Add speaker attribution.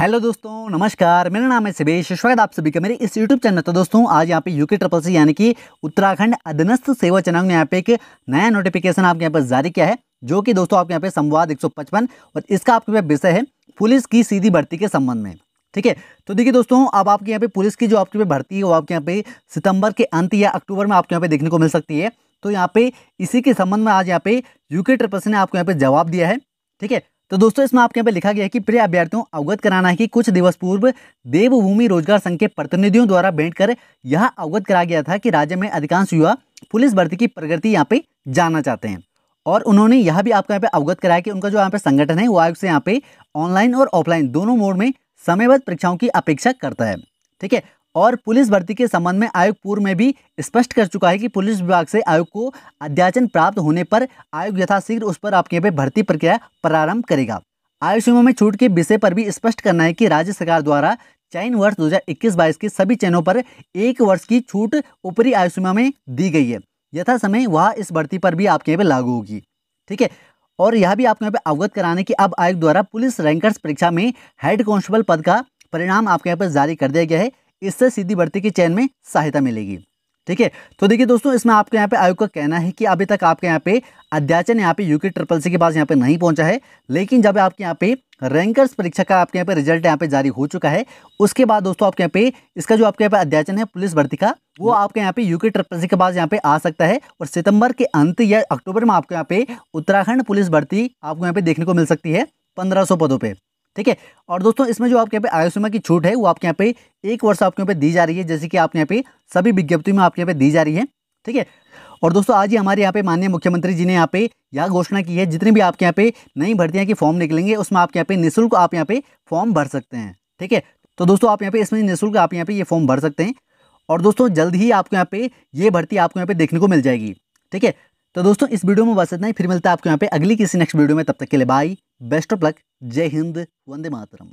Speaker 1: Hello दोस्तों नमस्कार मेरा नाम है सुबेश स्वागत आप सभी का मेरे इस यूट्यूब चैनल तो दोस्तों आज यहाँ पे यूके ट्रिपल सी यानी कि उत्तराखंड अधनस्थ सेवा चनांग ने यहाँ पे एक नया नोटिफिकेशन आपके यहाँ पर जारी किया है जो कि दोस्तों आपके यहाँ पे संवाद 155 और इसका आपके पास विषय है पुलिस की सीधी भर्ती के संबंध में ठीक है तो देखिए दोस्तों अब आपके यहाँ पे पुलिस की जो आपके पे भर्ती है वो आपके यहाँ पे सितंबर के अंत या अक्टूबर में आपके यहाँ पे देखने को मिल सकती है तो यहाँ पे इसी के संबंध में आज यहाँ पे यूके ट्रिपल सी ने आपको यहाँ पे जवाब दिया है ठीक है तो दोस्तों इसमें आपके यहाँ पे लिखा गया है कि प्रिय अभ्यर्थियों अवगत कराना है कि कुछ दिवस पूर्व देवभूमि रोजगार संघ के प्रतिनिधियों द्वारा भेंट कर यह अवगत करा गया था कि राज्य में अधिकांश युवा पुलिस भर्ती की प्रगति यहाँ पे जानना चाहते हैं और उन्होंने यह भी आपको यहाँ पे अवगत कराया कि उनका जो यहाँ पे संगठन है वो आयोग से यहाँ पे ऑनलाइन और ऑफलाइन दोनों मोड में समयबद्ध परीक्षाओं की अपेक्षा करता है ठीक है और पुलिस भर्ती के संबंध में आयोग पूर्व में भी स्पष्ट कर चुका है कि पुलिस विभाग से आयोग को अध्याचन प्राप्त होने पर आयोग यथाशीघ्र उस पर आपके यहाँ पे भर्ती प्रक्रिया प्रारंभ करेगा आयु सीमा में छूट के विषय पर भी स्पष्ट करना है कि राज्य सरकार द्वारा चयन वर्ष 2021-22 के सभी चयनों पर एक वर्ष की छूट ऊपरी आयु सीमा में दी गई है यथा समय वह इस भर्ती पर भी आपके यहाँ पे लागू होगी ठीक है और यह भी आपके यहाँ पे अवगत कराने की अब आयोग द्वारा पुलिस रैंकर्स परीक्षा में हेड कॉन्स्टेबल पद का परिणाम आपके यहाँ पर जारी कर दिया गया है इससे सीधी भर्ती की चयन में सहायता मिलेगी ठीक है तो देखिए दोस्तों इसमें आपके यहाँ पे आयोग का कहना है कि अभी तक आपके यहाँ पे अध्याचन यहाँ पे यूके ट्रिपल सी के पास यहाँ पे नहीं पहुंचा है लेकिन जब आपके यहाँ पे रैंकर्स परीक्षा का आपके यहाँ पे रिजल्ट यहाँ पे जारी हो चुका है उसके बाद दोस्तों आपके यहाँ पे इसका जो आपके यहाँ पे अध्याचन है पुलिस भर्ती का वो आपके यहाँ पे यूके ट्रिपल सी के पास यहाँ पे आ सकता है और सितंबर के अंत या अक्टूबर में आपके यहाँ पे उत्तराखंड पुलिस भर्ती आपको यहाँ पे देखने को मिल सकती है पंद्रह पदों पर ठीक है और दोस्तों इसमें जो आपके यहाँ पे आयुष्मा की छूट है वो आपके यहाँ पे एक वर्ष आपके यहाँ पे दी जा रही है जैसे कि आपके यहाँ पे सभी विज्ञप्ति में आपके यहाँ पे दी जा रही है ठीक है और दोस्तों आज ही हमारे यहाँ पे माननीय मुख्यमंत्री जी ने यहाँ पे यह घोषणा की है जितने भी आपके यहाँ पे नई भर्तियाँ की फॉर्म निकलेंगे उसमें आपके यहाँ पे निःशुल्क आप यहाँ पे फॉर्म भर सकते हैं ठीक है तो दोस्तों आप यहाँ पे इसमें निःशुल्क आप यहाँ पे ये फॉर्म भर सकते हैं और दोस्तों जल्द ही आपके यहाँ पे ये भर्ती आपको यहाँ पे देखने को मिल जाएगी ठीक है तो दोस्तों इस वीडियो में बस इतना ही फिर मिलता है आपको यहाँ पे अगली किसी नेक्स्ट वीडियो में तब तक के लिए bye Best of luck. Jai Hind. Vande Mataram.